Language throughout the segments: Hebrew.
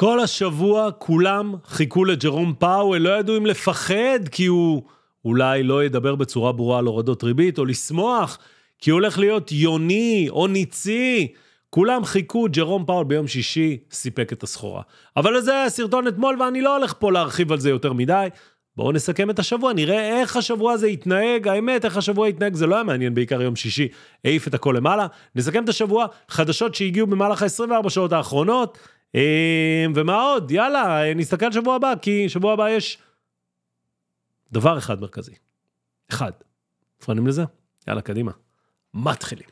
כל השבוע כולם חיכו לג'רום פאוול, לא ידעו אם לפחד כי הוא אולי לא ידבר בצורה ברורה על הורדות ריבית, או לשמוח כי הוא הולך להיות יוני או ניצי. כולם חיכו, ג'רום פאוול ביום שישי סיפק את הסחורה. אבל זה היה סרטון אתמול ואני לא הולך פה להרחיב על זה יותר מדי. בואו נסכם את השבוע, נראה איך השבוע הזה יתנהג, האמת, איך השבוע יתנהג, זה לא היה מעניין, בעיקר יום שישי העיף את הכל למעלה. נסכם את השבוע, חדשות שהגיעו במהלך ה-24 שעות האחרונות, אמ, ומה עוד? יאללה, נסתכל שבוע הבא, כי שבוע הבא יש דבר אחד מרכזי. אחד. מפרנים לזה? יאללה, קדימה. מתחילים.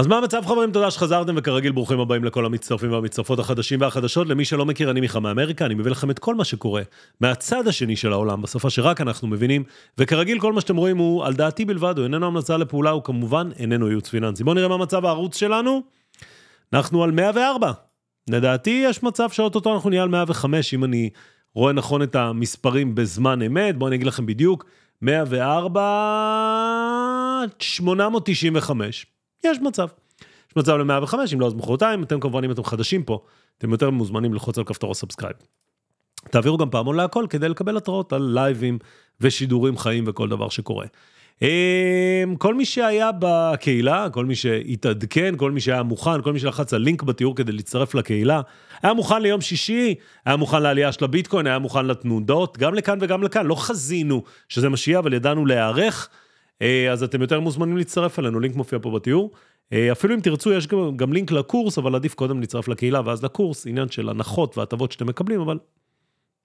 אז מה המצב חברים? תודה שחזרתם, וכרגיל ברוכים הבאים לכל המצטרפים והמצטרפות החדשים והחדשות. למי שלא מכיר, אני מיכה מאמריקה, אני מביא לכם את כל מה שקורה מהצד השני של העולם, בשפה שרק אנחנו מבינים, וכרגיל כל מה שאתם רואים הוא על דעתי בלבד, הוא איננו המלצה לפעולה, הוא כמובן איננו ייעוץ פיננסי. בואו נראה מה מצב הערוץ שלנו. אנחנו על 104. לדעתי יש מצב שאו-טו-טו אנחנו נהיה על 105, אם אני רואה נכון את המספרים בזמן אמת, בואו אני אגיד לכם בדיוק, 104, 895. יש מצב. יש מצב ל-105, אם לא אז מחרתיים, אתם כמובן אם אתם חדשים פה, אתם יותר מוזמנים ללחוץ על כפתור הסאבסקרייב. תעבירו גם פעמון להכל כדי לקבל התראות על לייבים ושידורים חיים וכל דבר שקורה. אמ, כל מי שהיה בקהילה, כל מי שהתעדכן, כל מי שהיה מוכן, כל מי שלחץ על לינק בתיאור כדי להצטרף לקהילה, היה מוכן ליום שישי, היה מוכן לעלייה של הביטקוין, היה מוכן לתנודות, גם לכאן וגם לכאן. לא חזינו שזה מה שיהיה, אבל ידענו להיערך. אה, אז אתם יותר מוזמנים להצטרף אלינו, לינק מופיע פה בתיאור. אה, אפילו אם תרצו, יש גם, גם לינק לקורס, אבל עדיף קודם להצטרף לקהילה ואז לקורס, עניין של הנחות והטבות שאתם מקבלים, אבל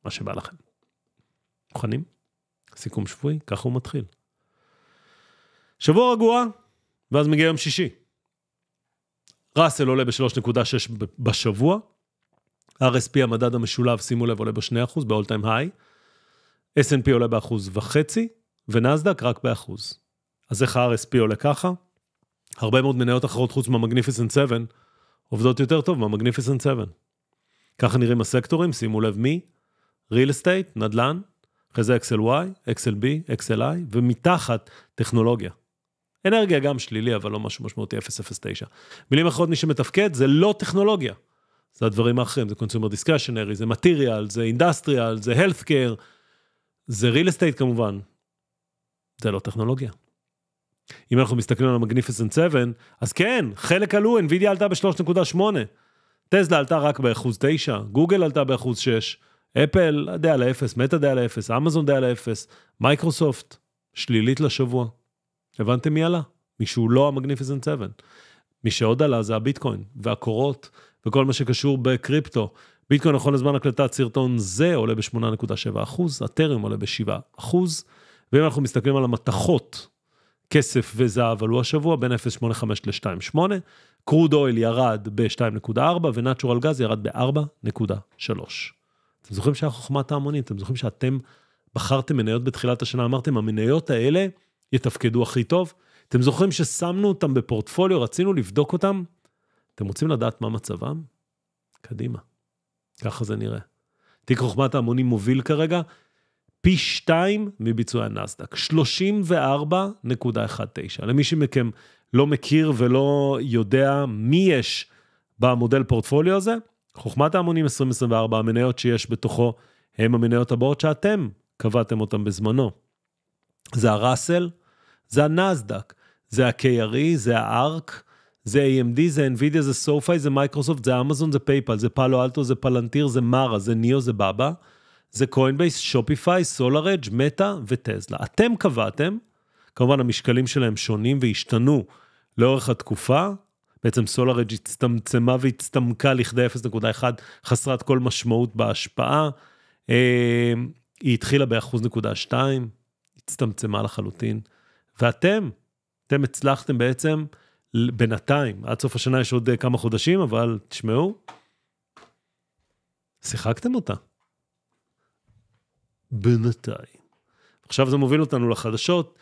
מה שבא לכם. מוכנים? סיכום שבועי, ככה הוא מתחיל. שבוע רגוע, ואז מגיע יום שישי. ראסל עולה ב-3.6 בשבוע, RSP המדד המשולב, שימו לב, עולה ב-2% ב-all time high, S&P עולה ב-1.5%, ונסדק רק באחוז. אז איך ה-RSP עולה ככה? הרבה מאוד מניות אחרות חוץ מהמגניפיסנט 7 עובדות יותר טוב מהמגניפיסנט 7. ככה נראים הסקטורים, שימו לב מי, real estate, נדל"ן, אחרי זה XLY, XLB, XLI, ומתחת טכנולוגיה. אנרגיה גם שלילי, אבל לא משהו משמעותי 009. מילים אחרות, מי שמתפקד זה לא טכנולוגיה. זה הדברים האחרים, זה consumer discretionary, זה material, זה industrial, זה healthcare, זה real estate כמובן. זה לא טכנולוגיה. אם אנחנו מסתכלים על המגניפיסנט 7, אז כן, חלק עלו, NVIDIA עלתה ב-3.8, טסלה עלתה רק ב-1.9, גוגל עלתה ב-1.6, אפל דעה לאפס, מטה דעה לאפס, אמזון דעה לאפס, מייקרוסופט, שלילית לשבוע. הבנתם מי עלה? מי שהוא לא המגניפיסנט 7. מי שעוד עלה זה הביטקוין, והקורות, וכל מה שקשור בקריפטו. ביטקוין נכון לזמן הקלטת סרטון זה עולה ב-8.7%, הטרם עולה ב-7%, ואם אנחנו מסתכלים על המתכות כסף וזהב עלו השבוע בין 0.85 ל-2.8, קרוד אויל ירד ב-2.4 ונאצ'ורל גז ירד ב-4.3. אתם זוכרים שהיה חוכמת ההמונים, אתם זוכרים שאתם בחרתם מניות בתחילת השנה, אמרתם המניות האלה יתפקדו הכי טוב. אתם זוכרים ששמנו אותם בפורטפוליו, רצינו לבדוק אותם? אתם רוצים לדעת מה מצבם? קדימה. ככה זה נראה. תיק חוכמת ההמונים מוביל כרגע, פי שתיים מביצועי הנסדק, 34.19. למי שמכם לא מכיר ולא יודע מי יש במודל פורטפוליו הזה, חוכמת ההמונים 2024, המניות שיש בתוכו, הם המניות הבאות שאתם קבעתם אותן בזמנו. זה הראסל, זה הנסדק, זה ה-KRE, זה הארק, זה AMD, זה NVIDIA, זה SoFi, זה מייקרוסופט, זה אמזון, זה פייפל, זה פאלו אלטו, זה פלנטיר, זה מרה, זה ניאו, זה בבא. זה קוינבייס, שופיפיי, סולארג', מטא וטזלה. אתם קבעתם, כמובן המשקלים שלהם שונים והשתנו לאורך התקופה, בעצם סולארג' הצטמצמה והצטמקה לכדי 0.1 חסרת כל משמעות בהשפעה. אה, היא התחילה ב-1.2, הצטמצמה לחלוטין. ואתם, אתם הצלחתם בעצם בינתיים, עד סוף השנה יש עוד אה, כמה חודשים, אבל תשמעו, שיחקתם אותה. בינתיים. עכשיו זה מוביל אותנו לחדשות.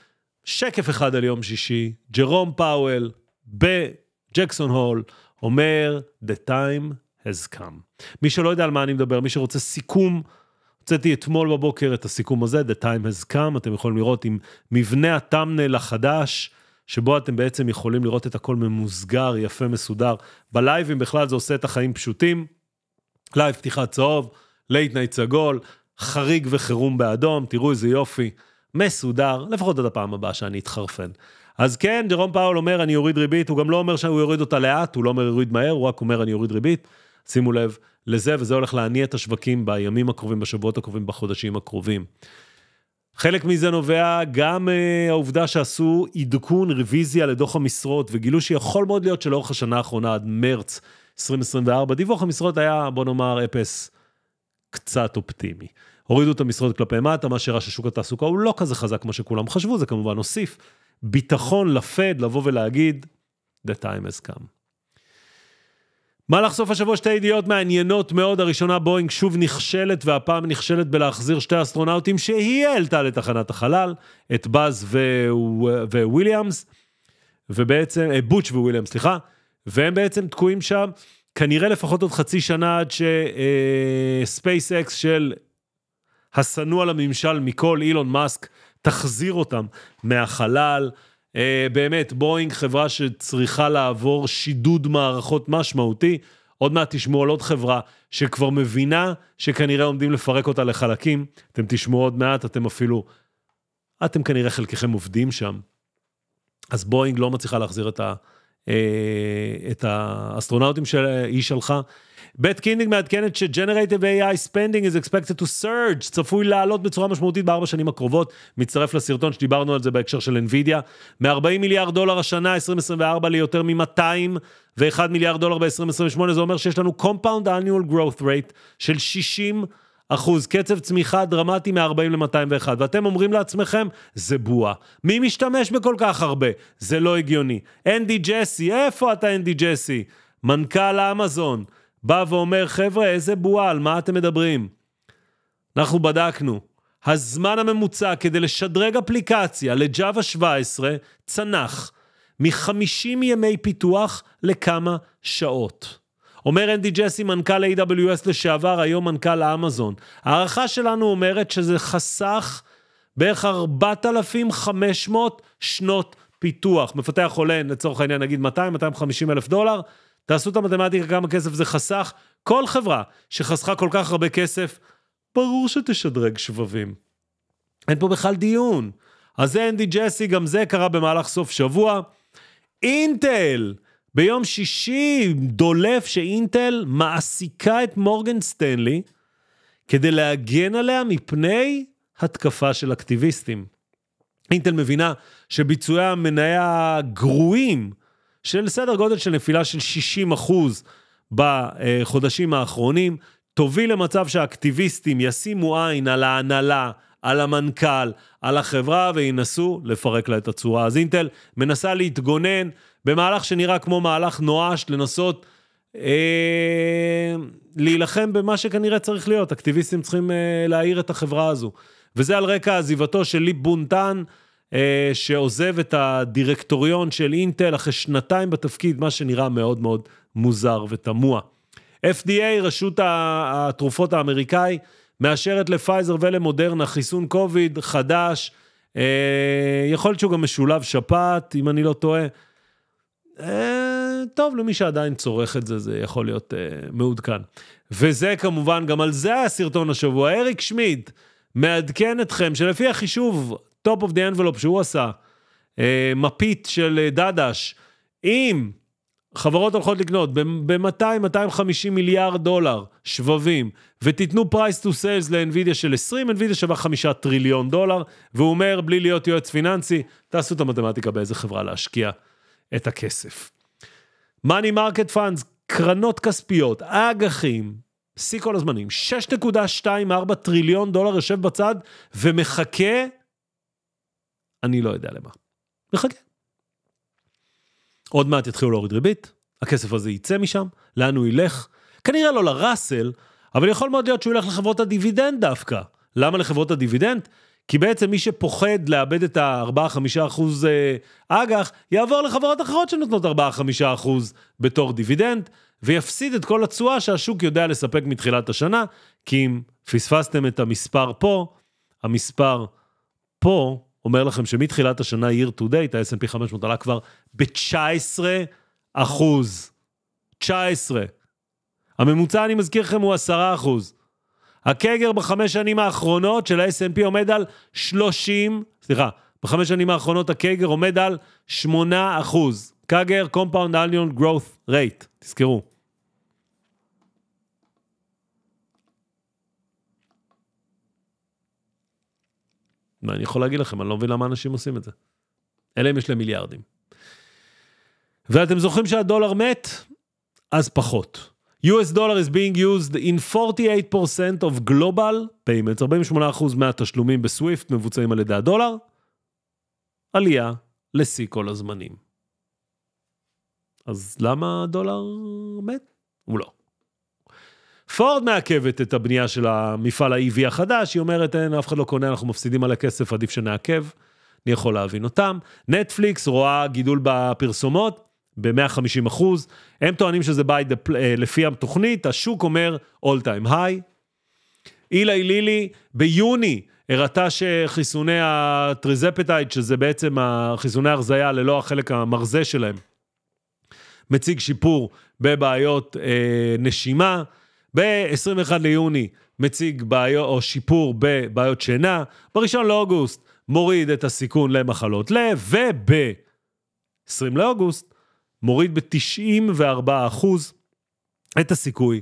שקף אחד על יום שישי, ג'רום פאוול בג'קסון הול אומר, The time has come. מי שלא יודע על מה אני מדבר, מי שרוצה סיכום, הוצאתי אתמול בבוקר את הסיכום הזה, The time has come, אתם יכולים לראות עם מבנה הטאמנל החדש. שבו אתם בעצם יכולים לראות את הכל ממוסגר, יפה, מסודר. בלייבים בכלל זה עושה את החיים פשוטים. לייב פתיחת צהוב, לייט נייט סגול, חריג וחירום באדום, תראו איזה יופי, מסודר, לפחות עד הפעם הבאה שאני אתחרפן. אז כן, ג'רום פאול אומר, אני אוריד ריבית, הוא גם לא אומר שהוא יוריד אותה לאט, הוא לא אומר יוריד מהר, הוא רק אומר, אני אוריד ריבית. שימו לב לזה, וזה הולך להניע את השווקים בימים הקרובים, בשבועות הקרובים, בחודשים הקרובים. חלק מזה נובע גם uh, העובדה שעשו עדכון, רוויזיה לדוח המשרות, וגילו שיכול מאוד להיות שלאורך השנה האחרונה, עד מרץ 2024, דיווח המשרות היה, בוא נאמר, אפס. קצת אופטימי. הורידו את המשרות כלפי מטה, מה שראה ששוק התעסוקה הוא לא כזה חזק כמו שכולם חשבו, זה כמובן הוסיף ביטחון לפד לבוא ולהגיד, the time has come. מהלך סוף השבוע שתי ידיעות מעניינות מאוד, הראשונה בואינג שוב נכשלת והפעם נכשלת בלהחזיר שתי אסטרונאוטים שהיא העלתה לתחנת החלל, את באז ו... וויליאמס, ובעצם, אה, בוטש וויליאמס, סליחה, והם בעצם תקועים שם. כנראה לפחות עוד חצי שנה עד שספייסקס של השנוא על הממשל מכל אילון מאסק תחזיר אותם מהחלל. אה, באמת, בואינג חברה שצריכה לעבור שידוד מערכות משמעותי. עוד מעט תשמעו על עוד חברה שכבר מבינה שכנראה עומדים לפרק אותה לחלקים. אתם תשמעו עוד מעט, אתם אפילו... אתם כנראה חלקכם עובדים שם. אז בואינג לא מצליחה להחזיר את ה... אה, את האסטרונאוטים שהיא שלחה. בית קינדינג מעדכנת ש-Generative AI Spending is expected to surge, צפוי לעלות בצורה משמעותית בארבע שנים הקרובות, מצטרף לסרטון שדיברנו על זה בהקשר של NVIDIA, מ-40 מיליארד דולר השנה, 2024, ליותר מ-200 ו-1 מיליארד דולר ב-2028, זה אומר שיש לנו compound annual growth rate של 60 אחוז, קצב צמיחה דרמטי מ-40 ל-201, ואתם אומרים לעצמכם, זה בועה. מי משתמש בכל כך הרבה? זה לא הגיוני. אנדי ג'סי, איפה אתה אנדי ג'סי? מנכ"ל אמזון, בא ואומר, חבר'ה, איזה בועה, על מה אתם מדברים? אנחנו בדקנו. הזמן הממוצע כדי לשדרג אפליקציה לג'אווה 17 צנח מ-50 ימי פיתוח לכמה שעות. אומר אנדי ג'סי, מנכ"ל AWS לשעבר, היום מנכ"ל אמזון. ההערכה שלנו אומרת שזה חסך בערך 4,500 שנות פיתוח. מפתח עולה, לצורך העניין, נגיד 200, 250 אלף דולר. תעשו את המתמטיקה כמה כסף זה חסך. כל חברה שחסכה כל כך הרבה כסף, ברור שתשדרג שבבים. אין פה בכלל דיון. אז זה אנדי ג'סי, גם זה קרה במהלך סוף שבוע. אינטל ביום שישי דולף שאינטל מעסיקה את מורגן סטנלי כדי להגן עליה מפני התקפה של אקטיביסטים. אינטל מבינה שביצועי המניה גרועים של סדר גודל של נפילה של 60 אחוז בחודשים האחרונים, תוביל למצב שהאקטיביסטים ישימו עין על ההנהלה, על המנכ"ל, על החברה וינסו לפרק לה את הצורה. אז אינטל מנסה להתגונן, במהלך שנראה כמו מהלך נואש, לנסות אה, להילחם במה שכנראה צריך להיות. אקטיביסטים צריכים אה, להעיר את החברה הזו. וזה על רקע עזיבתו של ליב בונטן, אה, שעוזב את הדירקטוריון של אינטל אחרי שנתיים בתפקיד, מה שנראה מאוד מאוד מוזר ותמוה. FDA, רשות התרופות האמריקאי, מאשרת לפייזר ולמודרנה חיסון קוביד חדש, אה, יכול להיות שהוא גם משולב שפעת, אם אני לא טועה. אה, טוב, למי שעדיין צורך את זה, זה יכול להיות אה, מעודכן. וזה כמובן, גם על זה היה סרטון השבוע. אריק שמיד מעדכן אתכם שלפי החישוב, top of the envelope שהוא עשה, אה, מפית של אה, דדש, אם חברות הולכות לקנות ב-200-250 מיליארד דולר שבבים, ותיתנו פרייס טו סיילס לאנווידיה של 20, אנווידיה שווה 5 טריליון דולר, והוא אומר, בלי להיות יועץ פיננסי, תעשו את המתמטיקה באיזה חברה להשקיע. את הכסף. money market funds, קרנות כספיות, אג"חים, שיא כל הזמנים, 6.24 טריליון דולר יושב בצד ומחכה, אני לא יודע למה. מחכה. עוד מעט יתחילו להוריד ריבית, הכסף הזה יצא משם, לאן הוא ילך? כנראה לא לראסל, אבל יכול מאוד להיות שהוא ילך לחברות הדיבידנד דווקא. למה לחברות הדיבידנד? כי בעצם מי שפוחד לאבד את ה-4-5% אחוז אה, אג"ח, יעבור לחברות אחרות שנותנות 4-5% אחוז בתור דיבידנד, ויפסיד את כל התשואה שהשוק יודע לספק מתחילת השנה, כי אם פספסתם את המספר פה, המספר פה אומר לכם שמתחילת השנה year to date, ה-S&P 500 עלה כבר ב-19 אחוז. 19. הממוצע, אני מזכיר לכם, הוא 10 אחוז. הקגר בחמש שנים האחרונות של ה-S&P עומד על 30, סליחה, בחמש שנים האחרונות הקגר עומד על 8 אחוז. קגר, Compound Annual Growth Rate, תזכרו. מה אני יכול להגיד לכם? אני לא מבין למה אנשים עושים את זה. אלא אם יש להם מיליארדים. ואתם זוכרים שהדולר מת? אז פחות. US dollar is being used in 48% of global payments, 48% מהתשלומים בסוויפט מבוצעים על ידי הדולר. עלייה לשיא כל הזמנים. אז למה הדולר מת? הוא לא. פורד מעכבת את הבנייה של המפעל ה-EV החדש, היא אומרת, אין, אף אחד לא קונה, אנחנו מפסידים על הכסף, עדיף שנעכב. אני יכול להבין אותם. נטפליקס רואה גידול בפרסומות, ב-150 אחוז, הם טוענים שזה by the, אה, לפי התוכנית, השוק אומר all time high. אילי לילי ביוני הראתה שחיסוני הטריזפטייד, שזה בעצם חיסוני ההרזייה ללא החלק המרזה שלהם, מציג שיפור בבעיות אה, נשימה. ב-21 ליוני מציג בעיות, או שיפור בבעיות שינה. ב-1 לאוגוסט מוריד את הסיכון למחלות לב, וב-20 לאוגוסט מוריד ב-94% את הסיכוי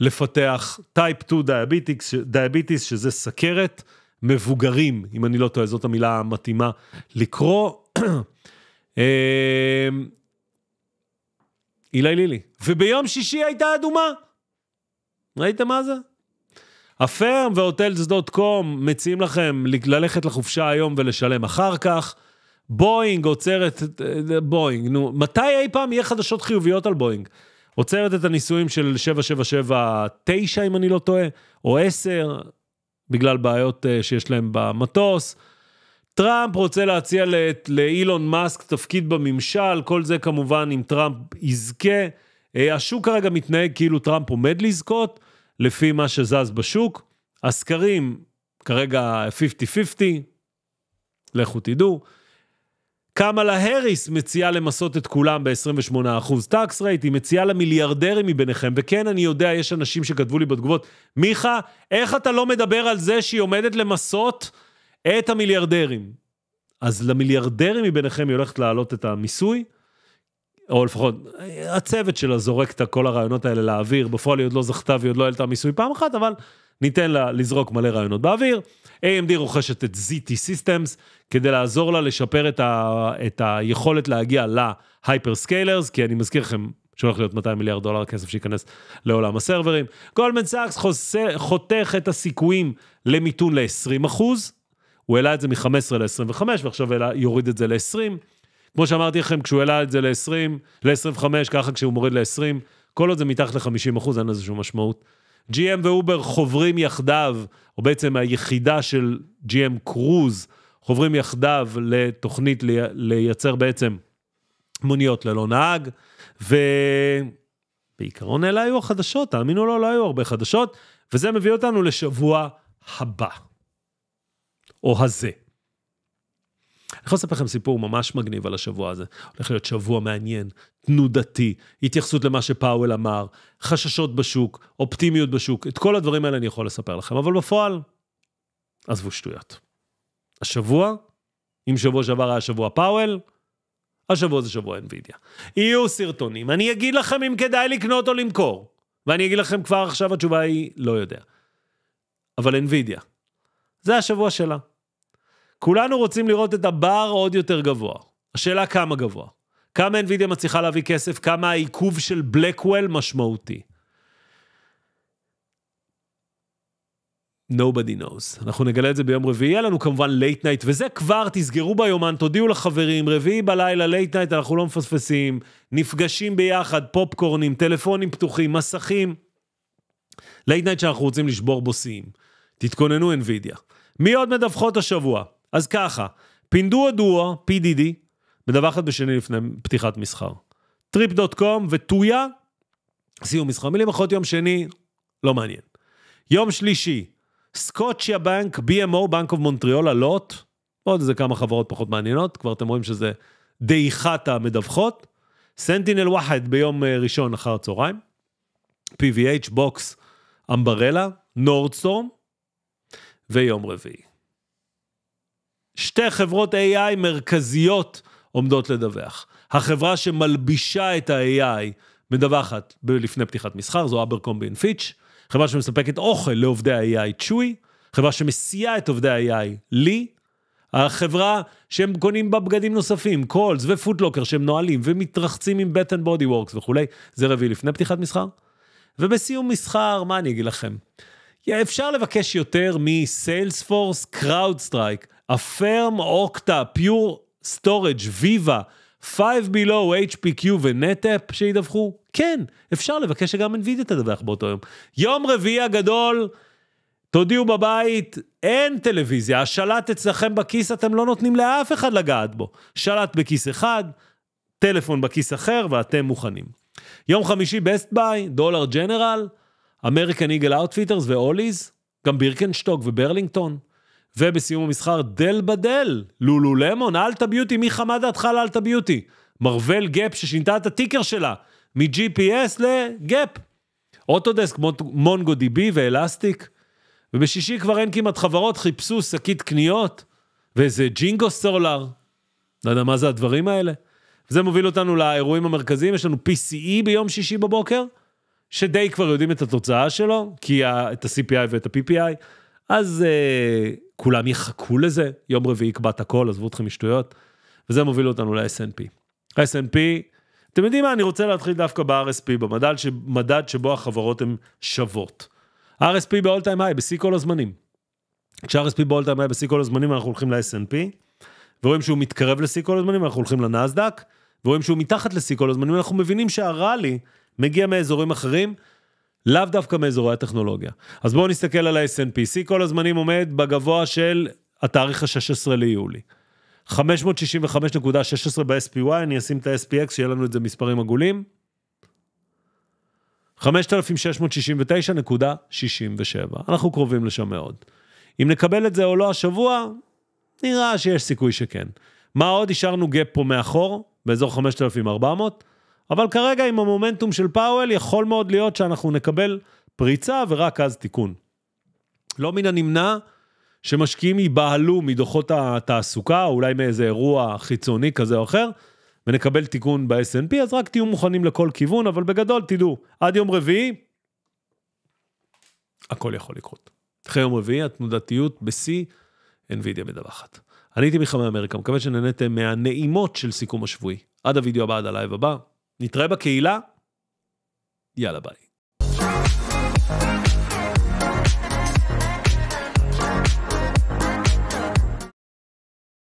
לפתח טייפ 2 דיאביטיס, דיאביטיס, שזה סכרת, מבוגרים, אם אני לא טועה, זאת המילה המתאימה לקרוא. אה, אילי לילי. וביום שישי הייתה אדומה. ראית מה זה? הפרם והוטלס דוט קום מציעים לכם ללכת לחופשה היום ולשלם אחר כך. בואינג עוצרת, אה, בואינג, נו, מתי אי פעם יהיה חדשות חיוביות על בואינג? עוצרת את הניסויים של 7779, אם אני לא טועה, או 10, בגלל בעיות אה, שיש להם במטוס. טראמפ רוצה להציע לאילון מאסק תפקיד בממשל, כל זה כמובן אם טראמפ יזכה. אה, השוק כרגע מתנהג כאילו טראמפ עומד לזכות, לפי מה שזז בשוק. הסקרים כרגע 50-50, לכו תדעו. קמאלה האריס מציעה למסות את כולם ב-28% טקס רייט, היא מציעה למיליארדרים מביניכם, וכן, אני יודע, יש אנשים שכתבו לי בתגובות, מיכה, איך אתה לא מדבר על זה שהיא עומדת למסות את המיליארדרים? אז למיליארדרים מביניכם היא הולכת להעלות את המיסוי, או לפחות הצוות שלה זורק את כל הרעיונות האלה לאוויר, בפועל היא עוד לא זכתה והיא עוד לא העלתה מיסוי פעם אחת, אבל ניתן לה לזרוק מלא רעיונות באוויר. AMD רוכשת את ZT Systems כדי לעזור לה לשפר את, ה, את היכולת להגיע להייפרסקיילרס, כי אני מזכיר לכם שהולך להיות 200 מיליארד דולר כסף שייכנס לעולם הסרברים. גולדמן סאקס חותך את הסיכויים למיתון ל-20 הוא העלה את זה מ-15 ל-25 ועכשיו אלה, יוריד את זה ל-20. כמו שאמרתי לכם, כשהוא העלה את זה ל-20, ל-25, ככה כשהוא מוריד ל-20, כל עוד זה מתחת ל-50 אחוז, אין לזה שום משמעות. GM ואובר חוברים יחדיו, או בעצם היחידה של GM קרוז, חוברים יחדיו לתוכנית לי, לייצר בעצם מוניות ללא נהג, ובעיקרון אלה היו החדשות, תאמינו לו, לא, לא היו הרבה חדשות, וזה מביא אותנו לשבוע הבא, או הזה. אני יכול לספר לכם סיפור ממש מגניב על השבוע הזה. הולך להיות שבוע מעניין, תנודתי, התייחסות למה שפאוול אמר, חששות בשוק, אופטימיות בשוק, את כל הדברים האלה אני יכול לספר לכם, אבל בפועל, עזבו שטויות. השבוע, אם שבוע שעבר היה שבוע פאוול, השבוע זה שבוע אינווידיה. יהיו סרטונים, אני אגיד לכם אם כדאי לקנות או למכור, ואני אגיד לכם כבר עכשיו התשובה היא לא יודע. אבל אינווידיה, זה השבוע שלה. כולנו רוצים לראות את הבר עוד יותר גבוה. השאלה כמה גבוה. כמה NVIDIA מצליחה להביא כסף, כמה העיכוב של בלקוול משמעותי. Nobody knows. אנחנו נגלה את זה ביום רביעי, יהיה לנו כמובן לייט נייט, וזה כבר, תסגרו ביומן, תודיעו לחברים, רביעי בלילה, לייט נייט, אנחנו לא מפספסים, נפגשים ביחד, פופקורנים, טלפונים פתוחים, מסכים. לייט נייט שאנחנו רוצים לשבור בו שיאים. תתכוננו NVIDIA. מי עוד מדווחות השבוע? אז ככה, פינדו הדוע, PDD, מדווחת בשני לפני פתיחת מסחר. טריפ.קום וטויה, סיום מסחר. מילים אחרות יום שני, לא מעניין. יום שלישי, סקוטשיה בנק, BMO, בנק אוף מונטריאול, הלוט, עוד איזה כמה חברות פחות מעניינות, כבר אתם רואים שזה דעיכת המדווחות. סנטינל וואחד ביום אה, ראשון אחר הצהריים. PVH, בוקס, אמברלה, נורדסטורם, ויום רביעי. שתי חברות AI מרכזיות עומדות לדווח. החברה שמלבישה את ה-AI מדווחת לפני פתיחת מסחר, זו אברקומבי אנד פיץ', חברה שמספקת אוכל לעובדי ה-AI צ'וי, חברה שמסיעה את עובדי ה-AI לי, החברה שהם קונים בה בגדים נוספים, קולס ופוטלוקר שהם נועלים ומתרחצים עם בטן בודי וורקס וכולי, זה רביעי לפני פתיחת מסחר. ובסיום מסחר, מה אני אגיד לכם? אפשר לבקש יותר מסיילספורס, קראוד סטרייק, הפרם, אוקטה, פיור סטורג', ויבה, 5 בלואו, HPQ ונטאפ שידווחו? כן, אפשר לבקש שגם NVIDIA תדווח באותו יום. יום רביעי הגדול, תודיעו בבית, אין טלוויזיה, השלט אצלכם בכיס, אתם לא נותנים לאף אחד לגעת בו. שלט בכיס אחד, טלפון בכיס אחר, ואתם מוכנים. יום חמישי, בסט ביי, דולר ג'נרל, אמריקן איגל אאוטפיטרס ואוליז, גם בירקנשטוק וברלינגטון. ובסיום המסחר, דל בדל, לולו למון, אלטה ביוטי, מי חמה דעתך על לאלטה ביוטי? מרוול גאפ ששינתה את הטיקר שלה, מ-GPS לגאפ. אוטודסק, מונגו דיבי ואלסטיק. ובשישי כבר אין כמעט חברות, חיפשו שקית קניות, ואיזה ג'ינגו סולר. לא יודע מה זה הדברים האלה. זה מוביל אותנו לאירועים המרכזיים, יש לנו PCE ביום שישי בבוקר, שדי כבר יודעים את התוצאה שלו, כי את ה-CPI ואת ה-PPI. אז אה, כולם יחכו לזה, יום רביעי יקבע את הכל, עזבו אתכם משטויות, וזה מוביל אותנו ל-SNP. ה-SNP, אתם יודעים מה, אני רוצה להתחיל דווקא ב-RSP, במדד ש... שבו החברות הן שוות. RSP ב-all time high, בשיא כל הזמנים. כש-RSP ב-all time high בשיא כל הזמנים, אנחנו הולכים ל-SNP, ורואים שהוא מתקרב לשיא כל הזמנים, אנחנו הולכים לנסדק, ורואים שהוא מתחת לשיא כל הזמנים, אנחנו מבינים שהרלי מגיע מאזורים אחרים, לאו דווקא מאזורי הטכנולוגיה. אז בואו נסתכל על ה-SNP, שיא כל הזמנים עומד בגבוה של התאריך ה-16 ליולי. 565.16 ב-SPY, אני אשים את ה-SPX, שיהיה לנו את זה מספרים עגולים. 5,669.67. אנחנו קרובים לשם מאוד. אם נקבל את זה או לא השבוע, נראה שיש סיכוי שכן. מה עוד? השארנו גאפ פה מאחור, באזור 5,400. אבל כרגע עם המומנטום של פאוול יכול מאוד להיות שאנחנו נקבל פריצה ורק אז תיקון. לא מן הנמנע שמשקיעים ייבהלו מדוחות התעסוקה, או אולי מאיזה אירוע חיצוני כזה או אחר, ונקבל תיקון ב snp אז רק תהיו מוכנים לכל כיוון, אבל בגדול תדעו, עד יום רביעי, הכל יכול לקרות. אחרי יום רביעי התנודתיות בשיא, NVIDIA מדווחת. אני הייתי מיכה מאמריקה, מקווה שנהניתם מהנעימות של סיכום השבועי. עד הוידאו הבא, עד הלייב הבא. נתראה בקהילה, יאללה ביי.